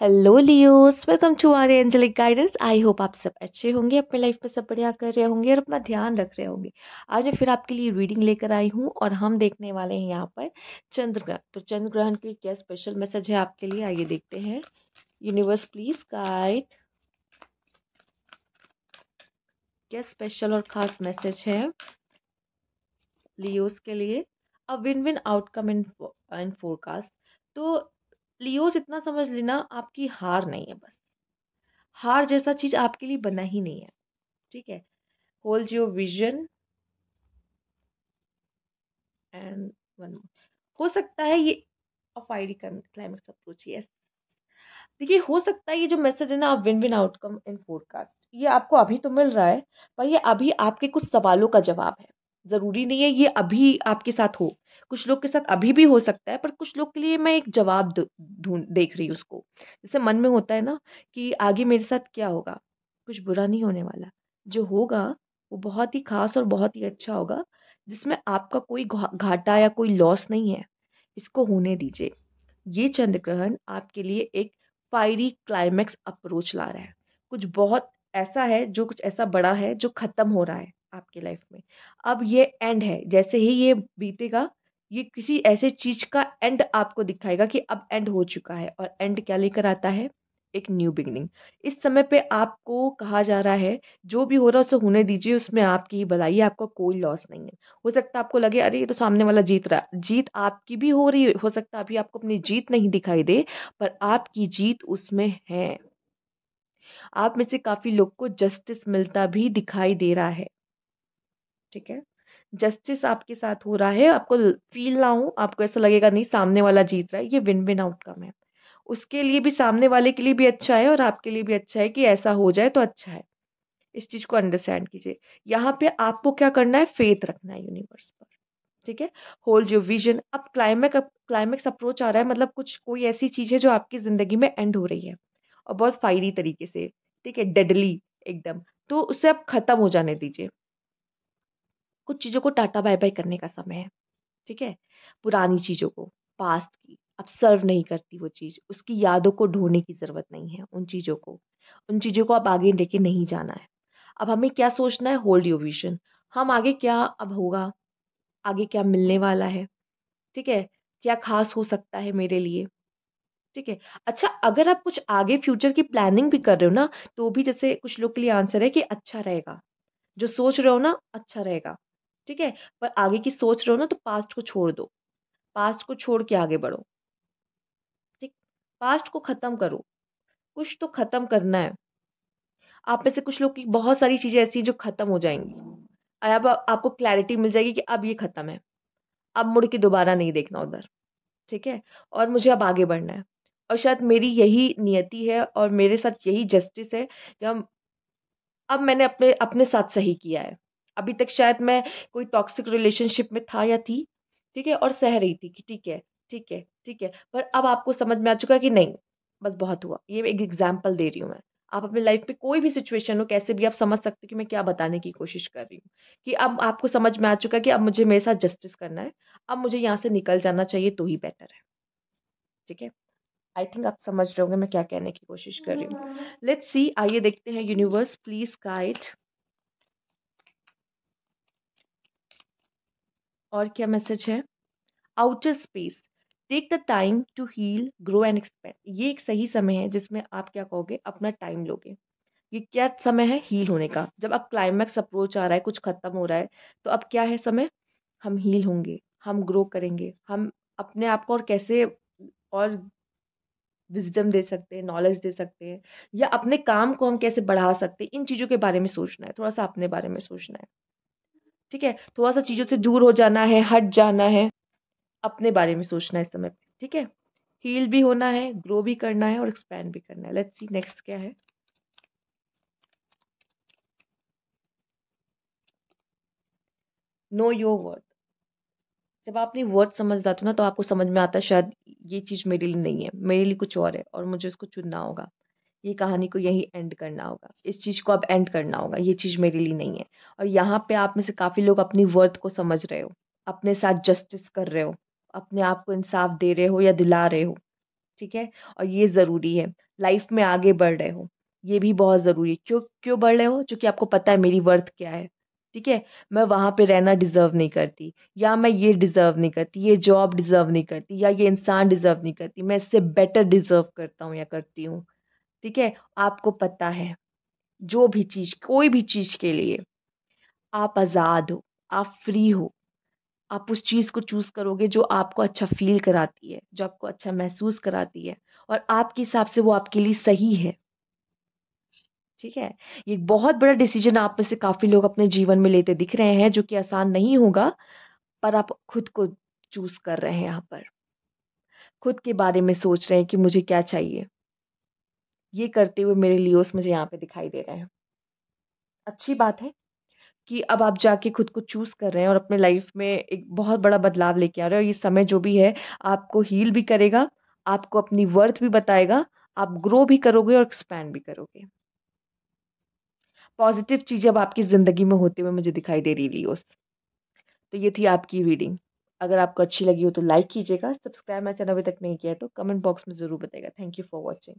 hello Leos welcome to our angelic guidance I hope आप सब अच्छे होंगे अपने लाइफ में सब बढ़िया कर रहे होंगे और अपना ध्यान रख रहे होंगे आज मैं फिर आपके लिए रीडिंग लेकर आई हूँ और हम देखने वाले हैं यहाँ पर चंद्र ग्रहण तो चंद्र ग्रहण के लिए क्या स्पेशल मैसेज है आपके लिए आइए देखते हैं यूनिवर्स प्लीज गाइड क्या स्पेशल और ख़ास मैसेज है लियोस के लिए a win win outcome in in forecast तो लियोस इतना समझ लेना आपकी हार नहीं है बस हार जैसा चीज़ आपके लिए बना ही नहीं है ठीक है hold your vision and one हो सकता है ये of ID climax approach yes देखिए हो सकता है ये जो मैसेज है ना आप win win outcome in forecast ये आपको अभी तो मिल रहा है पर ये अभी आपके कुछ सवालों का जवाब है ज़रूरी नहीं है ये अभी आपके साथ हो कुछ लोग के साथ अभी भी हो सकता है पर कुछ लोग के लिए मैं एक जवाब ढूंढ देख रही हूँ उसको जैसे मन में होता है ना कि आगे मेरे साथ क्या होगा कुछ बुरा नहीं होने वाला जो होगा वो बहुत ही खास और बहुत ही अच्छा होगा जिसमें आपका कोई घाटा या कोई लॉस नहीं है इसको होने दीजिए ये चंद्र ग्रहण आपके लिए एक फायरी क्लाइमैक्स अप्रोच ला रहा है कुछ बहुत ऐसा है जो कुछ ऐसा बड़ा है जो ख़त्म हो रहा है आपकी लाइफ में अब ये एंड है जैसे ही ये बीतेगा ये किसी ऐसे चीज का एंड आपको दिखाएगा कि अब एंड हो चुका है और एंड क्या लेकर आता है एक न्यू बिगनिंग इस समय पे आपको कहा जा रहा है जो भी हो रहा है उसे होने दीजिए उसमें आपकी ही भलाई है आपका कोई लॉस नहीं है हो सकता आपको लगे अरे ये तो सामने वाला जीत रहा जीत आपकी भी हो रही हो सकता अभी आपको अपनी जीत नहीं दिखाई दे पर आपकी जीत उसमें है आप में से काफ़ी लोग को जस्टिस मिलता भी दिखाई दे रहा है ठीक है जस्टिस आपके साथ हो रहा है आपको फील ना हो आपको ऐसा लगेगा नहीं सामने वाला जीत रहा है ये विन विन आउटकम है उसके लिए भी सामने वाले के लिए भी अच्छा है और आपके लिए भी अच्छा है कि ऐसा हो जाए तो अच्छा है इस चीज़ को अंडरस्टैंड कीजिए यहाँ पे आपको क्या करना है फेथ रखना है यूनिवर्स पर ठीक है होल्ड योर विजन अब क्लाइमैक्स क्लाइमैक्स अप्रोच आ रहा है मतलब कुछ कोई ऐसी चीज़ है जो आपकी ज़िंदगी में एंड हो रही है और बहुत फायरी तरीके से ठीक है डेडली एकदम तो उसे आप ख़त्म हो जाने दीजिए कुछ चीज़ों को टाटा बाय बाय करने का समय है ठीक है पुरानी चीज़ों को पास्ट की अब सर्व नहीं करती वो चीज़ उसकी यादों को ढोने की ज़रूरत नहीं है उन चीज़ों को उन चीज़ों को अब आगे लेके नहीं जाना है अब हमें क्या सोचना है होल्ड योर विजन हम आगे क्या अब होगा आगे क्या मिलने वाला है ठीक है क्या खास हो सकता है मेरे लिए ठीक है अच्छा अगर आप कुछ आगे फ्यूचर की प्लानिंग भी कर रहे हो ना तो भी जैसे कुछ लोग के लिए आंसर है कि अच्छा रहेगा जो सोच रहे हो ना अच्छा रहेगा ठीक है पर आगे की सोच रहे हो ना तो पास्ट को छोड़ दो पास्ट को छोड़ के आगे बढ़ो ठीक पास्ट को ख़त्म करो कुछ तो ख़त्म करना है आप में से कुछ लोग की बहुत सारी चीज़ें ऐसी हैं जो ख़त्म हो जाएंगी अब आपको क्लैरिटी मिल जाएगी कि अब ये ख़त्म है अब मुड़ के दोबारा नहीं देखना उधर ठीक है और मुझे अब आगे बढ़ना है और शायद मेरी यही नियति है और मेरे साथ यही जस्टिस है कि हम अब मैंने अपने अपने साथ सही किया है अभी तक शायद मैं कोई टॉक्सिक रिलेशनशिप में था या थी ठीक है और सह रही थी कि ठीक है ठीक है ठीक है पर अब आपको समझ में आ चुका कि नहीं बस बहुत हुआ ये एक एग्जाम्पल दे रही हूँ मैं आप अपने लाइफ में कोई भी सिचुएशन हो कैसे भी आप समझ सकते हो कि मैं क्या बताने की कोशिश कर रही हूँ कि अब आपको समझ में आ चुका कि अब मुझे मेरे साथ जस्टिस करना है अब मुझे यहाँ से निकल जाना चाहिए तो ही बेटर है ठीक है आई थिंक आप समझ रहे होंगे मैं क्या कहने की कोशिश कर रही हूँ लेट्स सी आइए देखते हैं यूनिवर्स प्लीज गाइड और क्या मैसेज है outer space take the time to heal grow and expand ये एक सही समय है जिसमें आप क्या कहोगे अपना टाइम लोगे ये क्या समय है हील होने का जब अब क्लाइमैक्स अप्रोच आ रहा है कुछ ख़त्म हो रहा है तो अब क्या है समय हम हील होंगे हम ग्रो करेंगे हम अपने आप को और कैसे और विजडम दे सकते हैं नॉलेज दे सकते हैं या अपने काम को हम कैसे बढ़ा सकते हैं इन चीज़ों के बारे में सोचना है थोड़ा सा अपने बारे में सोचना है ठीक है थोड़ा सा चीज़ों से दूर हो जाना है हट जाना है अपने बारे में सोचना है इस समय ठीक है हील भी होना है ग्रो भी करना है और एक्सपैंड भी करना है लेट्स सी नेक्स्ट क्या है नो योर वर्थ जब आपने वर्ड समझ जाते हो ना तो आपको समझ में आता है शायद ये चीज़ मेरे लिए नहीं है मेरे लिए कुछ और है और मुझे इसको चुनना होगा ये कहानी को यही एंड करना होगा इस चीज़ को अब एंड करना होगा ये चीज़ मेरे लिए नहीं है और यहाँ पे आप में से काफ़ी लोग अपनी वर्थ को समझ रहे हो अपने साथ जस्टिस कर रहे हो अपने आप को इंसाफ दे रहे हो या दिला रहे हो ठीक है और ये ज़रूरी है लाइफ में आगे बढ़ रहे हो ये भी बहुत ज़रूरी है क्यों क्यों बढ़ रहे हो चूंकि आपको पता है मेरी वर्थ क्या है ठीक है मैं वहाँ पे रहना डिज़र्व नहीं करती या मैं ये डिज़र्व नहीं करती ये जॉब डिज़र्व नहीं करती या ये इंसान डिज़र्व नहीं करती मैं इससे बेटर डिज़र्व करता हूँ या करती हूँ ठीक है आपको पता है जो भी चीज़ कोई भी चीज़ के लिए आप आज़ाद हो आप फ्री हो आप उस चीज़ को चूज़ करोगे जो आपको अच्छा फील कराती है जो आपको अच्छा महसूस कराती है और आपके हिसाब से वो आपके लिए सही है ठीक है ये बहुत बड़ा डिसीजन आप में से काफ़ी लोग अपने जीवन में लेते दिख रहे हैं जो कि आसान नहीं होगा पर आप खुद को चूज़ कर रहे हैं यहाँ पर खुद के बारे में सोच रहे हैं कि मुझे क्या चाहिए ये करते हुए मेरे लियोस मुझे यहाँ पे दिखाई दे रहे हैं अच्छी बात है कि अब आप जाके खुद को चूज़ कर रहे हैं और अपने लाइफ में एक बहुत बड़ा बदलाव लेके आ रहे हैं और ये समय जो भी है आपको हील भी करेगा आपको अपनी वर्थ भी बताएगा आप ग्रो भी करोगे और एक्सपैंड भी करोगे पॉजिटिव चीज़ें अब आपकी ज़िंदगी में होते हुए मुझे दिखाई दे रही लियोस तो ये थी आपकी रीडिंग अगर आपको अच्छी लगी हो तो लाइक कीजिएगा सब्सक्राइब मेरा चैनल अभी तक नहीं किया है तो कमेंट बॉक्स में ज़रूर बताएगा थैंक यू फॉर वॉचिंग